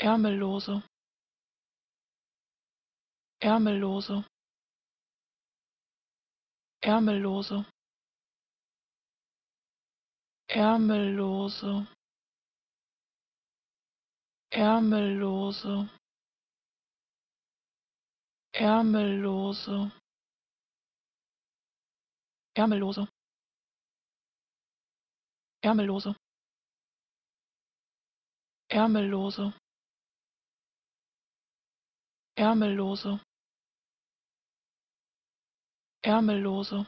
ärmellose ärmellose ärmellose ärmellose ärmellose ärmellose ärmellose ärmellose ärmellose ärmellose ärmellose